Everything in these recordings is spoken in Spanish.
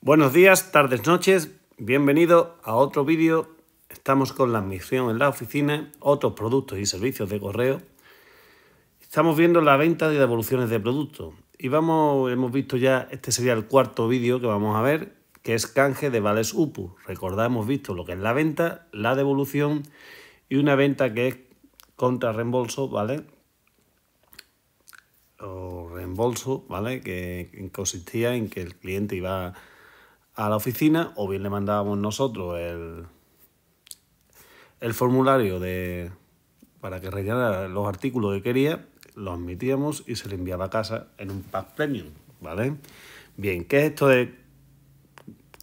Buenos días, tardes, noches, bienvenido a otro vídeo. Estamos con la admisión en la oficina, otros productos y servicios de correo. Estamos viendo la venta de devoluciones de productos y vamos, hemos visto ya, este sería el cuarto vídeo que vamos a ver, que es canje de vales UPU. Recordad, hemos visto lo que es la venta, la devolución y una venta que es contra reembolso, ¿vale? O reembolso, ¿vale? Que consistía en que el cliente iba a la oficina o bien le mandábamos nosotros el, el formulario de, para que rellenara los artículos que quería, los admitíamos y se le enviaba a casa en un pack premium, ¿vale? Bien, ¿qué es esto de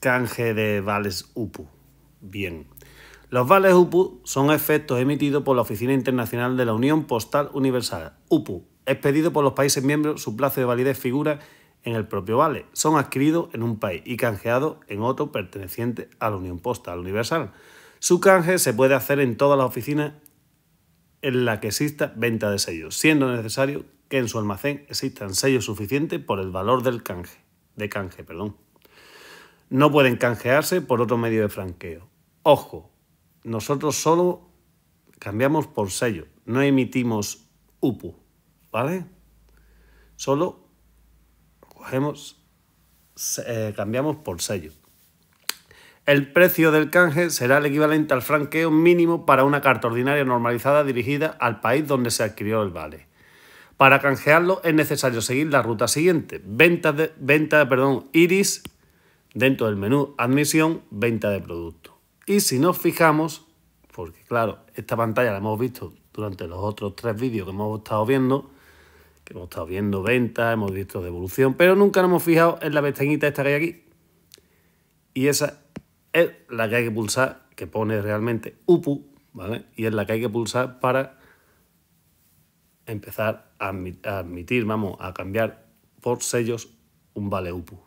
canje de vales UPU? Bien, los vales UPU son efectos emitidos por la Oficina Internacional de la Unión Postal Universal, UPU, expedido por los países miembros, su plazo de validez figura en el propio vale, son adquiridos en un país y canjeados en otro perteneciente a la Unión Postal Universal. Su canje se puede hacer en todas las oficinas en las que exista venta de sellos, siendo necesario que en su almacén existan sellos suficientes por el valor del canje, de canje, perdón. No pueden canjearse por otro medio de franqueo. Ojo, nosotros solo cambiamos por sello, no emitimos UPU, ¿vale? Solo cogemos, eh, cambiamos por sello. El precio del canje será el equivalente al franqueo mínimo para una carta ordinaria normalizada dirigida al país donde se adquirió el vale. Para canjearlo es necesario seguir la ruta siguiente. Venta, de, venta perdón, iris dentro del menú admisión, venta de producto. Y si nos fijamos, porque claro, esta pantalla la hemos visto durante los otros tres vídeos que hemos estado viendo, que hemos estado viendo ventas, hemos visto devolución, pero nunca nos hemos fijado en la pestañita esta que hay aquí. Y esa es la que hay que pulsar, que pone realmente UPU, ¿vale? Y es la que hay que pulsar para empezar a admitir, vamos, a cambiar por sellos un vale UPU.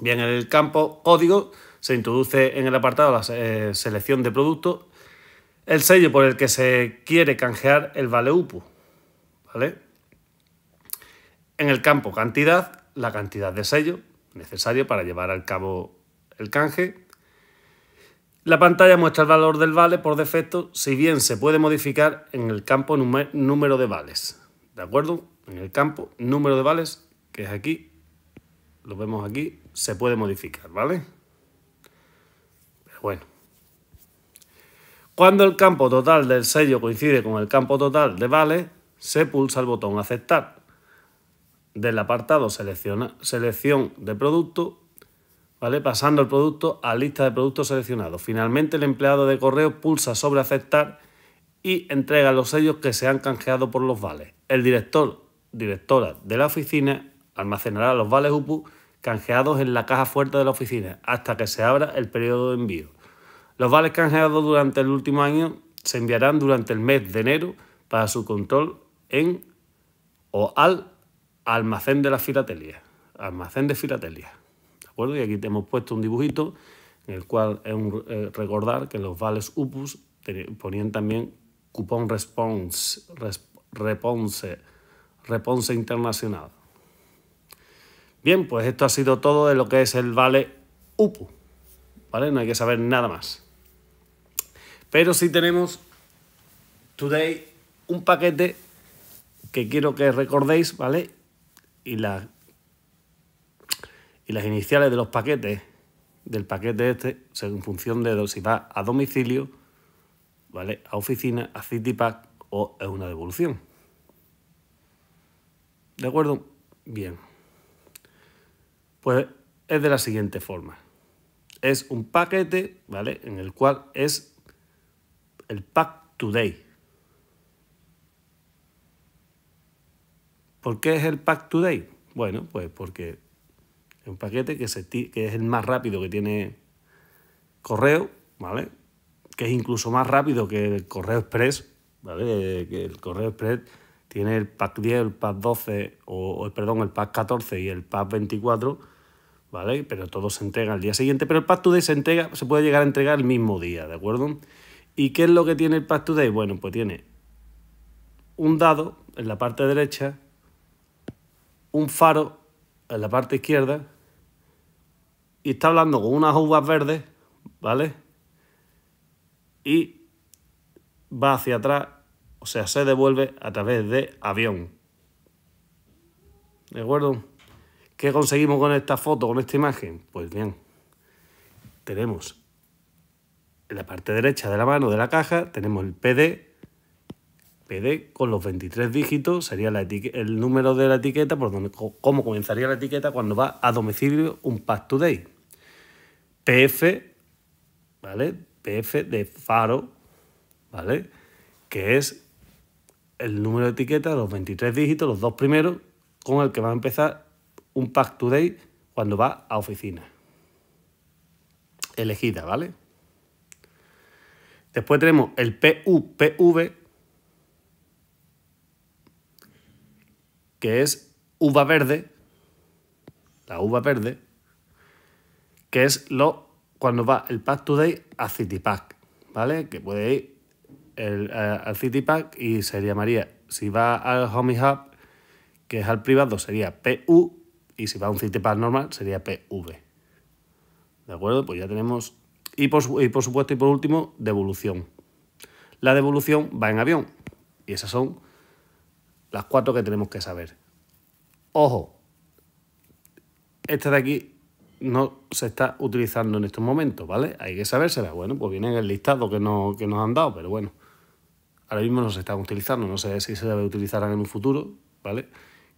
Bien, en el campo código se introduce en el apartado la eh, selección de productos el sello por el que se quiere canjear el vale UPU, ¿vale? En el campo cantidad, la cantidad de sello necesario para llevar al cabo el canje. La pantalla muestra el valor del vale por defecto, si bien se puede modificar en el campo número de vales. ¿De acuerdo? En el campo número de vales, que es aquí, lo vemos aquí, se puede modificar, ¿vale? bueno. Cuando el campo total del sello coincide con el campo total de vales, se pulsa el botón aceptar del apartado selecciona, selección de producto, ¿vale? pasando el producto a lista de productos seleccionados. Finalmente, el empleado de correo pulsa sobre aceptar y entrega los sellos que se han canjeado por los vales. El director, directora de la oficina, almacenará los vales UPU canjeados en la caja fuerte de la oficina hasta que se abra el periodo de envío. Los vales canjeados durante el último año se enviarán durante el mes de enero para su control en o al almacén de la filatelia, almacén de filatelia, ¿de acuerdo? Y aquí te hemos puesto un dibujito en el cual es eh, recordar que los vales UPUS ponían también cupón response, response reponse, internacional. Bien, pues esto ha sido todo de lo que es el vale UPU, ¿vale? No hay que saber nada más. Pero sí tenemos today un paquete que quiero que recordéis, ¿vale? y, las, y las iniciales de los paquetes, del paquete este, según función de si va a domicilio, ¿vale? A oficina, a CityPack o es una devolución. ¿De acuerdo? Bien. Pues es de la siguiente forma. Es un paquete, ¿vale? En el cual es el pack today, ¿Por qué es el Pack Today? Bueno, pues porque es un paquete que, es el más rápido que tiene correo, ¿vale? Que es incluso más rápido que el correo express, ¿vale? Eh, que el correo express tiene el pack 10, el pack 12, o, perdón, el pack 14 y el pack 24, ¿vale? Pero todo se entrega al día siguiente, pero el pack today se entrega, se puede llegar a entregar el mismo día, ¿de acuerdo? ¿Y qué es lo que tiene el pack today? Bueno, pues tiene un dado en la parte derecha un faro en la parte izquierda y está hablando con unas uvas verdes, ¿vale? Y va hacia atrás, o sea, se devuelve a través de avión. ¿De acuerdo? ¿Qué conseguimos con esta foto, con esta imagen? Pues bien, tenemos en la parte derecha de la mano de la caja, tenemos el PD PD con los 23 dígitos sería el número de la etiqueta, por donde, cómo comenzaría la etiqueta cuando va a domicilio un pack today. PF, ¿vale? PF de faro, ¿vale? Que es el número de etiqueta, los 23 dígitos, los dos primeros, con el que va a empezar un pack today cuando va a oficina. Elegida, ¿vale? Después tenemos el PUPV, que es uva verde, la uva verde, que es lo cuando va el Pack Today a City Pack, ¿vale? Que puede ir al City Pack y se llamaría, si va al Homie Hub, que es al privado, sería PU, y si va a un City Pack normal, sería PV. ¿De acuerdo? Pues ya tenemos. y por supuesto, y por último, devolución. La devolución va en avión. Y esas son las cuatro que tenemos que saber. Ojo, esta de aquí no se está utilizando en estos momentos, ¿vale? Hay que será Bueno, pues viene en el listado que, no, que nos han dado, pero bueno, ahora mismo no se están utilizando. No sé si se debe utilizar en un futuro, ¿vale?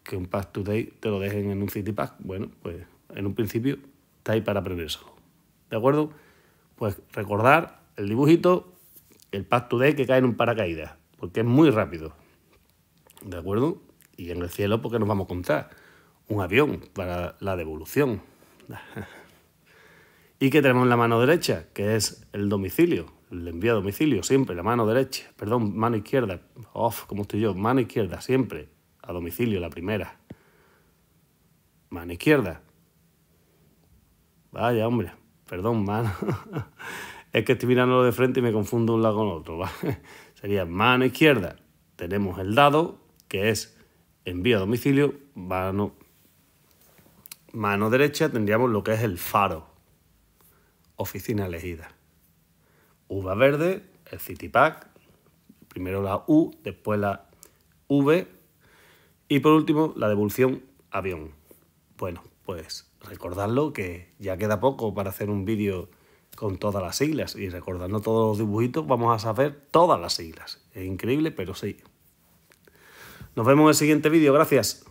Que un pack today te lo dejen en un city pack. Bueno, pues en un principio está ahí para eso ¿De acuerdo? Pues recordar el dibujito, el pack today que cae en un paracaídas, porque es muy rápido. ¿de acuerdo? Y en el cielo, ¿por qué nos vamos a contar? Un avión para la devolución. ¿Y qué tenemos en la mano derecha? Que es el domicilio, el envío a domicilio, siempre, la mano derecha, perdón, mano izquierda, off, como estoy yo, mano izquierda, siempre, a domicilio, la primera. Mano izquierda. Vaya, hombre, perdón, mano. es que estoy mirándolo de frente y me confundo un lado con otro. Sería mano izquierda. Tenemos el dado que es envío a domicilio, mano, derecha tendríamos lo que es el faro, oficina elegida. Uva verde, el city pack, primero la U, después la V y por último la devolución avión. Bueno, pues recordadlo que ya queda poco para hacer un vídeo con todas las siglas y recordando todos los dibujitos vamos a saber todas las siglas. Es increíble, pero sí. Nos vemos en el siguiente vídeo. Gracias.